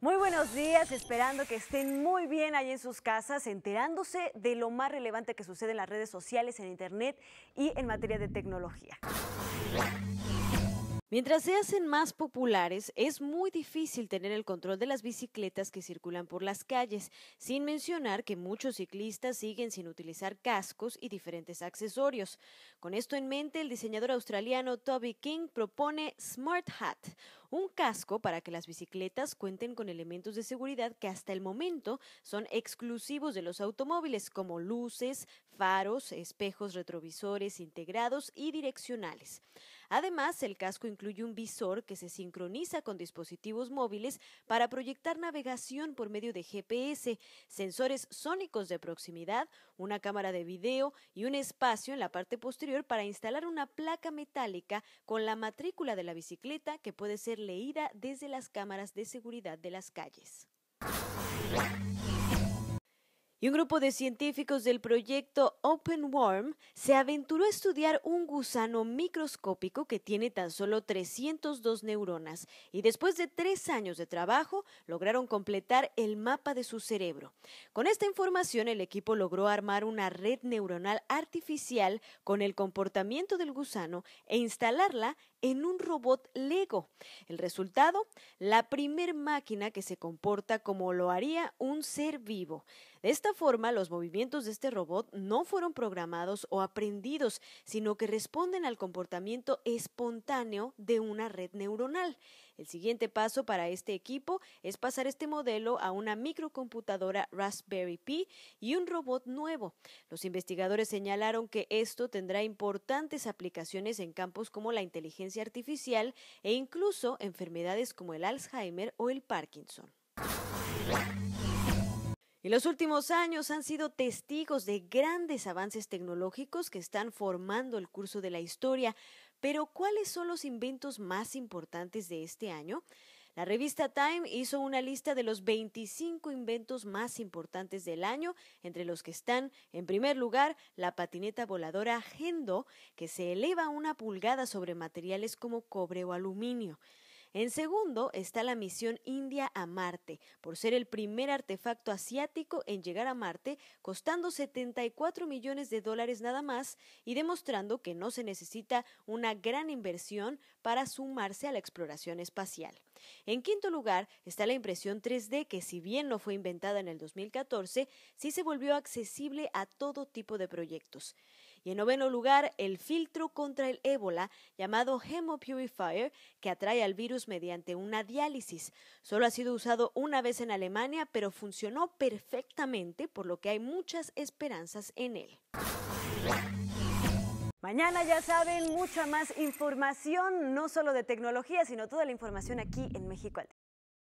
Muy buenos días, esperando que estén muy bien ahí en sus casas, enterándose de lo más relevante que sucede en las redes sociales, en Internet y en materia de tecnología. Mientras se hacen más populares, es muy difícil tener el control de las bicicletas que circulan por las calles, sin mencionar que muchos ciclistas siguen sin utilizar cascos y diferentes accesorios. Con esto en mente, el diseñador australiano Toby King propone Smart Hat, un casco para que las bicicletas cuenten con elementos de seguridad que hasta el momento son exclusivos de los automóviles, como luces, faros, espejos retrovisores integrados y direccionales. Además, el casco incluye un visor que se sincroniza con dispositivos móviles para proyectar navegación por medio de GPS, sensores sónicos de proximidad, una cámara de video y un espacio en la parte posterior para instalar una placa metálica con la matrícula de la bicicleta que puede ser leída desde las cámaras de seguridad de las calles y un grupo de científicos del proyecto Open Worm se aventuró a estudiar un gusano microscópico que tiene tan solo 302 neuronas y después de tres años de trabajo lograron completar el mapa de su cerebro. Con esta información el equipo logró armar una red neuronal artificial con el comportamiento del gusano e instalarla en un robot Lego. El resultado, la primer máquina que se comporta como lo haría un ser vivo. De esta forma, los movimientos de este robot no fueron programados o aprendidos, sino que responden al comportamiento espontáneo de una red neuronal. El siguiente paso para este equipo es pasar este modelo a una microcomputadora Raspberry Pi y un robot nuevo. Los investigadores señalaron que esto tendrá importantes aplicaciones en campos como la inteligencia artificial e incluso enfermedades como el Alzheimer o el Parkinson. En los últimos años han sido testigos de grandes avances tecnológicos que están formando el curso de la historia, pero ¿cuáles son los inventos más importantes de este año? La revista Time hizo una lista de los 25 inventos más importantes del año, entre los que están, en primer lugar, la patineta voladora Gendo, que se eleva una pulgada sobre materiales como cobre o aluminio. En segundo está la misión India a Marte, por ser el primer artefacto asiático en llegar a Marte, costando 74 millones de dólares nada más y demostrando que no se necesita una gran inversión para sumarse a la exploración espacial. En quinto lugar está la impresión 3D, que si bien no fue inventada en el 2014, sí se volvió accesible a todo tipo de proyectos. Y en noveno lugar, el filtro contra el ébola llamado Hemopurifier, que atrae al virus mediante una diálisis. Solo ha sido usado una vez en Alemania, pero funcionó perfectamente, por lo que hay muchas esperanzas en él. Mañana ya saben mucha más información, no solo de tecnología, sino toda la información aquí en México